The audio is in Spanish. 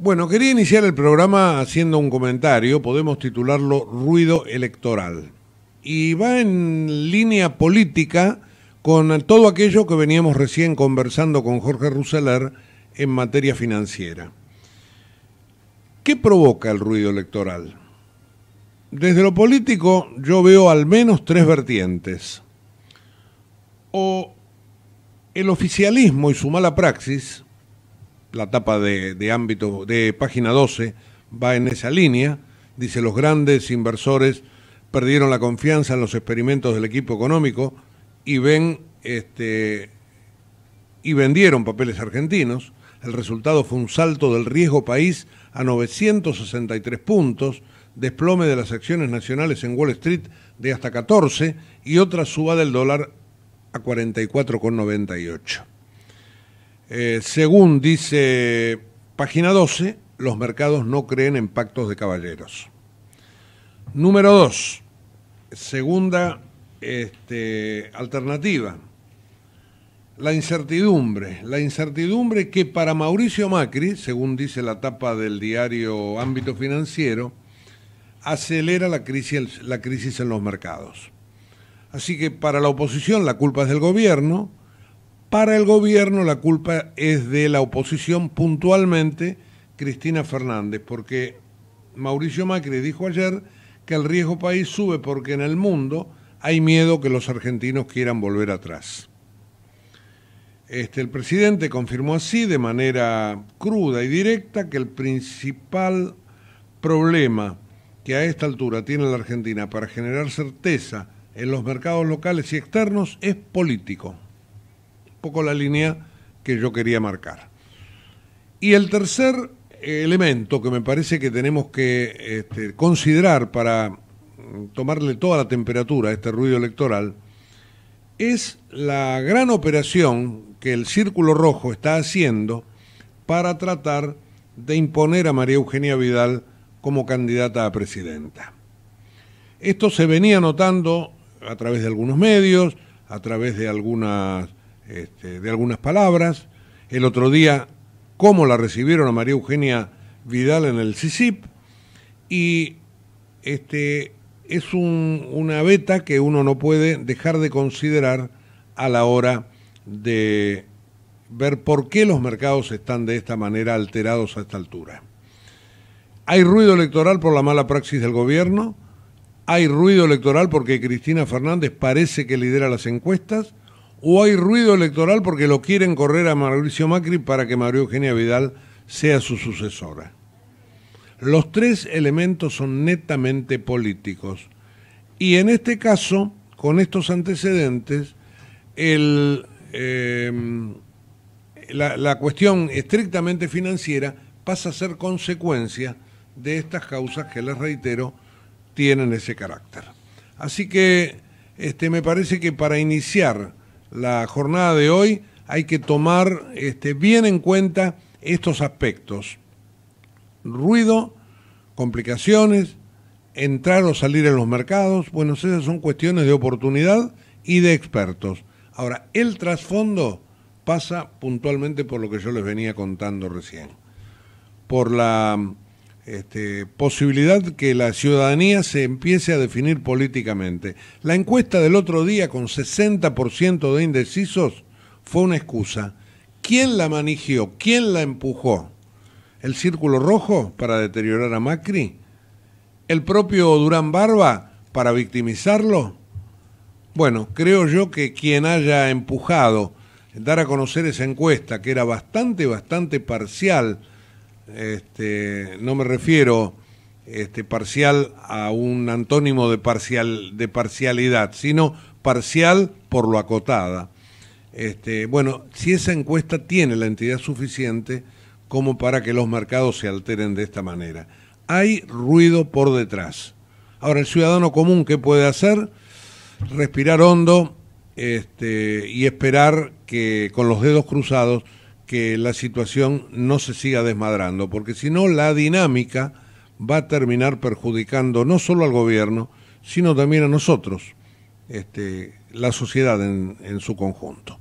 Bueno, quería iniciar el programa haciendo un comentario, podemos titularlo Ruido Electoral. Y va en línea política con todo aquello que veníamos recién conversando con Jorge Rousseler en materia financiera. ¿Qué provoca el ruido electoral? Desde lo político yo veo al menos tres vertientes. O el oficialismo y su mala praxis, la tapa de, ámbito de página 12 va en esa línea. Dice, los grandes inversores perdieron la confianza en los experimentos del equipo económico y ven este y vendieron papeles argentinos. El resultado fue un salto del riesgo país a 963 puntos, desplome de las acciones nacionales en Wall Street de hasta 14 y otra suba del dólar a 44,98. Eh, según dice página 12, los mercados no creen en pactos de caballeros. Número 2, segunda este, alternativa, la incertidumbre. La incertidumbre que para Mauricio Macri, según dice la tapa del diario Ámbito Financiero, acelera la crisis, la crisis en los mercados. Así que para la oposición la culpa es del gobierno, para el gobierno la culpa es de la oposición, puntualmente Cristina Fernández, porque Mauricio Macri dijo ayer que el riesgo país sube porque en el mundo hay miedo que los argentinos quieran volver atrás. Este, el presidente confirmó así de manera cruda y directa que el principal problema que a esta altura tiene la Argentina para generar certeza en los mercados locales y externos es político poco la línea que yo quería marcar. Y el tercer eh, elemento que me parece que tenemos que este, considerar para mm, tomarle toda la temperatura a este ruido electoral es la gran operación que el Círculo Rojo está haciendo para tratar de imponer a María Eugenia Vidal como candidata a presidenta. Esto se venía notando a través de algunos medios, a través de algunas este, de algunas palabras. El otro día, cómo la recibieron a María Eugenia Vidal en el CICIP. Y este, es una beta que uno no puede dejar de considerar a la hora de ver por qué los mercados están de esta manera alterados a esta altura. Hay ruido electoral por la mala praxis del gobierno, hay ruido electoral porque Cristina Fernández parece que lidera las encuestas, o hay ruido electoral porque lo quieren correr a Mauricio Macri para que María Eugenia Vidal sea su sucesora. Los tres elementos son netamente políticos y en este caso, con estos antecedentes, el, eh, la, la cuestión estrictamente financiera pasa a ser consecuencia de estas causas que les reitero tienen ese carácter. Así que este, me parece que para iniciar la jornada de hoy, hay que tomar este, bien en cuenta estos aspectos. Ruido, complicaciones, entrar o salir en los mercados, bueno, esas son cuestiones de oportunidad y de expertos. Ahora, el trasfondo pasa puntualmente por lo que yo les venía contando recién, por la este, posibilidad que la ciudadanía se empiece a definir políticamente. La encuesta del otro día con 60% de indecisos fue una excusa. ¿Quién la manigió? ¿Quién la empujó? ¿El círculo rojo para deteriorar a Macri? ¿El propio Durán Barba para victimizarlo? Bueno, creo yo que quien haya empujado dar a conocer esa encuesta, que era bastante, bastante parcial, este, no me refiero este, parcial a un antónimo de, parcial, de parcialidad, sino parcial por lo acotada. Este, bueno, si esa encuesta tiene la entidad suficiente como para que los mercados se alteren de esta manera. Hay ruido por detrás. Ahora, el ciudadano común, ¿qué puede hacer? Respirar hondo este, y esperar que con los dedos cruzados que la situación no se siga desmadrando, porque si no la dinámica va a terminar perjudicando no solo al gobierno, sino también a nosotros, este, la sociedad en su conjunto.